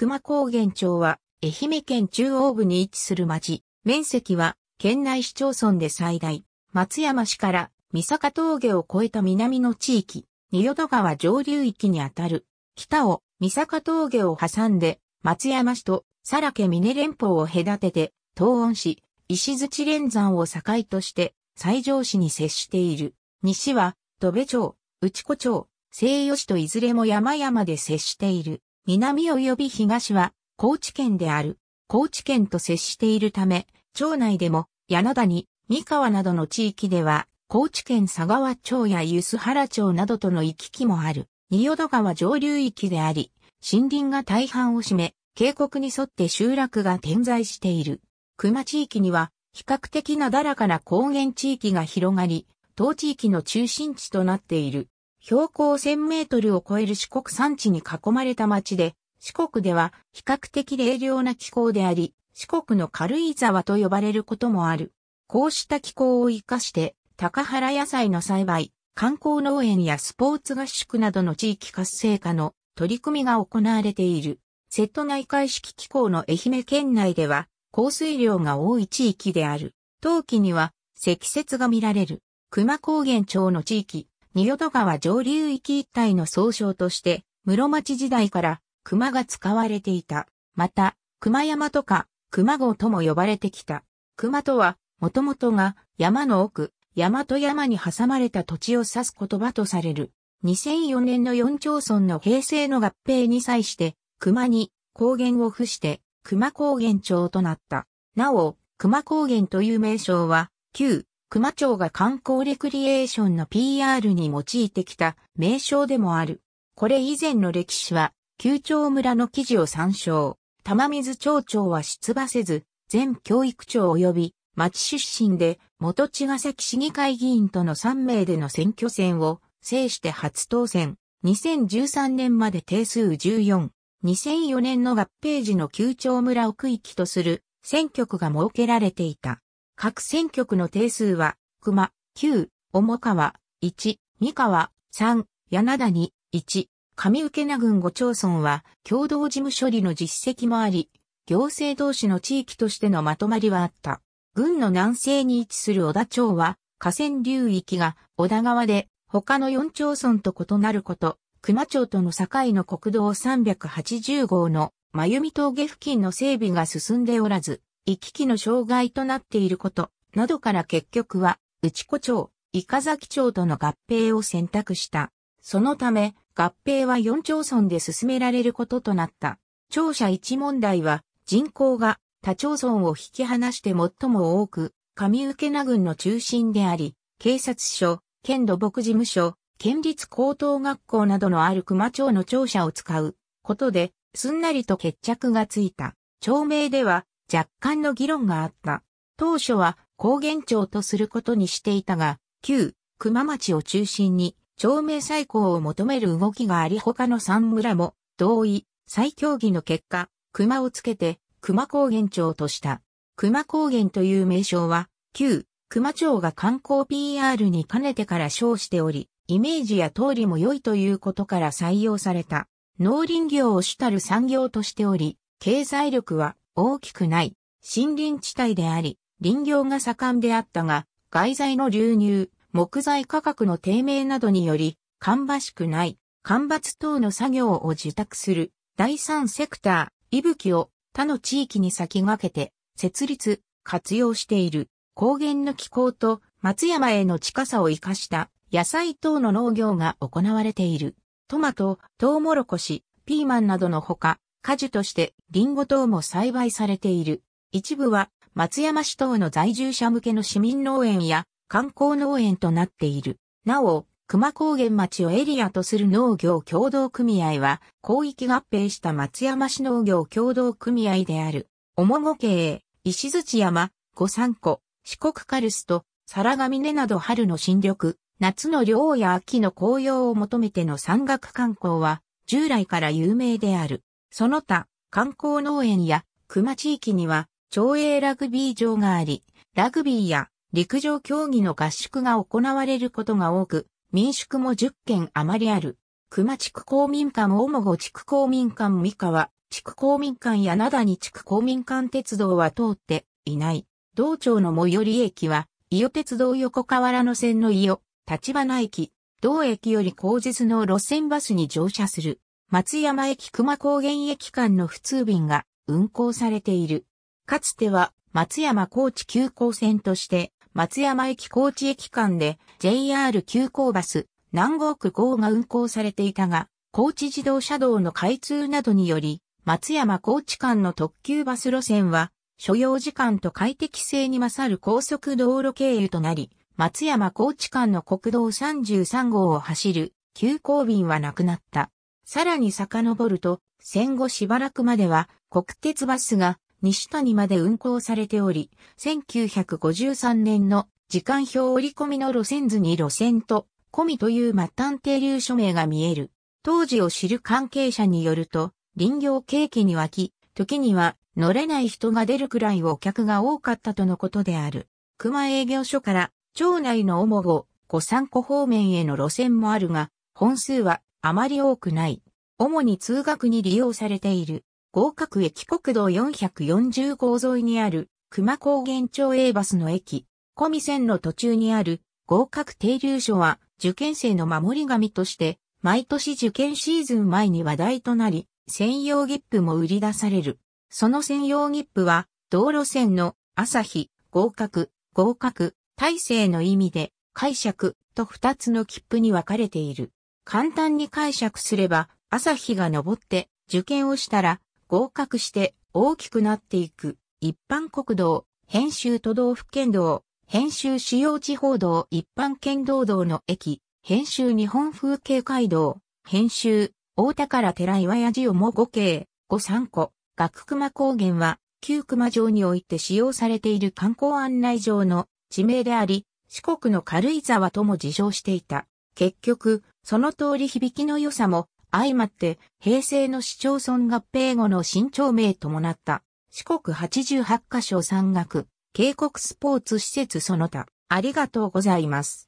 熊高原町は、愛媛県中央部に位置する町、面積は、県内市町村で最大、松山市から三坂峠を越えた南の地域、仁淀川上流域にあたる、北を三坂峠を挟んで、松山市と佐良家峰連峰を隔てて、東温市、石槌連山を境として、西条市に接している。西は、戸部町、内子町、西予市といずれも山々で接している。南及び東は高知県である。高知県と接しているため、町内でも柳谷、三河などの地域では、高知県佐川町や梼原町などとの行き来もある、仁淀川上流域であり、森林が大半を占め、渓谷に沿って集落が点在している。熊地域には、比較的なだらかな高原地域が広がり、当地域の中心地となっている。標高1000メートルを超える四国山地に囲まれた町で、四国では比較的冷涼な気候であり、四国の軽井沢と呼ばれることもある。こうした気候を活かして、高原野菜の栽培、観光農園やスポーツ合宿などの地域活性化の取り組みが行われている。瀬戸内海式気候の愛媛県内では、降水量が多い地域である。冬季には積雪が見られる。熊高原町の地域、仁淀川上流域一帯の総称として、室町時代から熊が使われていた。また、熊山とか熊郷とも呼ばれてきた。熊とは、もともとが山の奥、山と山に挟まれた土地を指す言葉とされる。2004年の4町村の平成の合併に際して、熊に高原を付して、熊高原町となった。なお、熊高原という名称は、旧熊町が観光レクリエーションの PR に用いてきた名称でもある。これ以前の歴史は、旧町村の記事を参照。玉水町長は出馬せず、全教育長及び町出身で元茅ヶ崎市議会議員との3名での選挙戦を制して初当選。2013年まで定数14。2004年の合併時の旧町村を区域とする選挙区が設けられていた。各選挙区の定数は、熊、9、重川、1、三河、3、柳に、1、上受名郡5町村は、共同事務処理の実績もあり、行政同士の地域としてのまとまりはあった。郡の南西に位置する小田町は、河川流域が小田川で、他の4町村と異なること、熊町との境の国道380号の真由美峠付近の整備が進んでおらず、行き来の障害となっていること、などから結局は、内子町、伊香崎町との合併を選択した。そのため、合併は4町村で進められることとなった。庁舎1問題は、人口が他町村を引き離して最も多く、上受名郡の中心であり、警察署、県土木事務所、県立高等学校などのある熊町の庁舎を使うことで、すんなりと決着がついた。町名では、若干の議論があった。当初は高原町とすることにしていたが、旧熊町を中心に町名再興を求める動きがあり他の三村も同意、再協議の結果、熊をつけて熊高原町とした。熊高原という名称は、旧熊町が観光 PR に兼ねてから称しており、イメージや通りも良いということから採用された。農林業を主たる産業としており、経済力は大きくない森林地帯であり、林業が盛んであったが、外材の流入、木材価格の低迷などにより、芳しくない、干ばつ等の作業を受託する第三セクター、息吹を他の地域に先駆けて、設立、活用している高原の気候と松山への近さを生かした野菜等の農業が行われている。トマト、トウモロコシ、ピーマンなどのほか、果樹としてリンゴ等も栽培されている。一部は松山市等の在住者向けの市民農園や観光農園となっている。なお、熊高原町をエリアとする農業共同組合は、広域合併した松山市農業共同組合である。おもご系、石槌山、五三湖、四国カルスト、皿上根など春の新緑、夏の涼や秋の紅葉を求めての山岳観光は、従来から有名である。その他、観光農園や熊地域には、町営ラグビー場があり、ラグビーや陸上競技の合宿が行われることが多く、民宿も10軒余りある。熊地区公民館大もご地区公民館三河、地区公民館や灘に地区公民館鉄道は通っていない。道庁の最寄り駅は、伊予鉄道横河原の線の伊予、立花駅、同駅より後日の路線バスに乗車する。松山駅熊高原駅間の普通便が運行されている。かつては松山高知急行線として松山駅高知駅間で JR 急行バス南郷区号が運行されていたが、高知自動車道の開通などにより、松山高知間の特急バス路線は、所要時間と快適性に勝る高速道路経由となり、松山高知間の国道33号を走る急行便はなくなった。さらに遡ると、戦後しばらくまでは国鉄バスが西谷まで運行されており、1953年の時間表折り込みの路線図に路線と、込みという末端停留署名が見える。当時を知る関係者によると、林業景気に湧き、時には乗れない人が出るくらいお客が多かったとのことである。熊営業所から町内の主語、古三湖方面への路線もあるが、本数はあまり多くない。主に通学に利用されている。合格駅国道440号沿いにある熊高原町 A バスの駅、小見線の途中にある合格停留所は受験生の守り神として毎年受験シーズン前に話題となり専用切符も売り出される。その専用切符は道路線の朝日、合格、合格、体制の意味で解釈と二つの切符に分かれている。簡単に解釈すれば、朝日が昇って受験をしたら合格して大きくなっていく一般国道、編集都道府県道、編集主要地方道一般県道道の駅、編集日本風景街道、編集大田から寺岩屋寺をも5系、5 3個、学熊高原は旧熊城において使用されている観光案内上の地名であり、四国の軽井沢とも自称していた。結局、その通り響きの良さも相まって平成の市町村合併後の新町名ともなった四国88カ所山岳渓谷スポーツ施設その他ありがとうございます。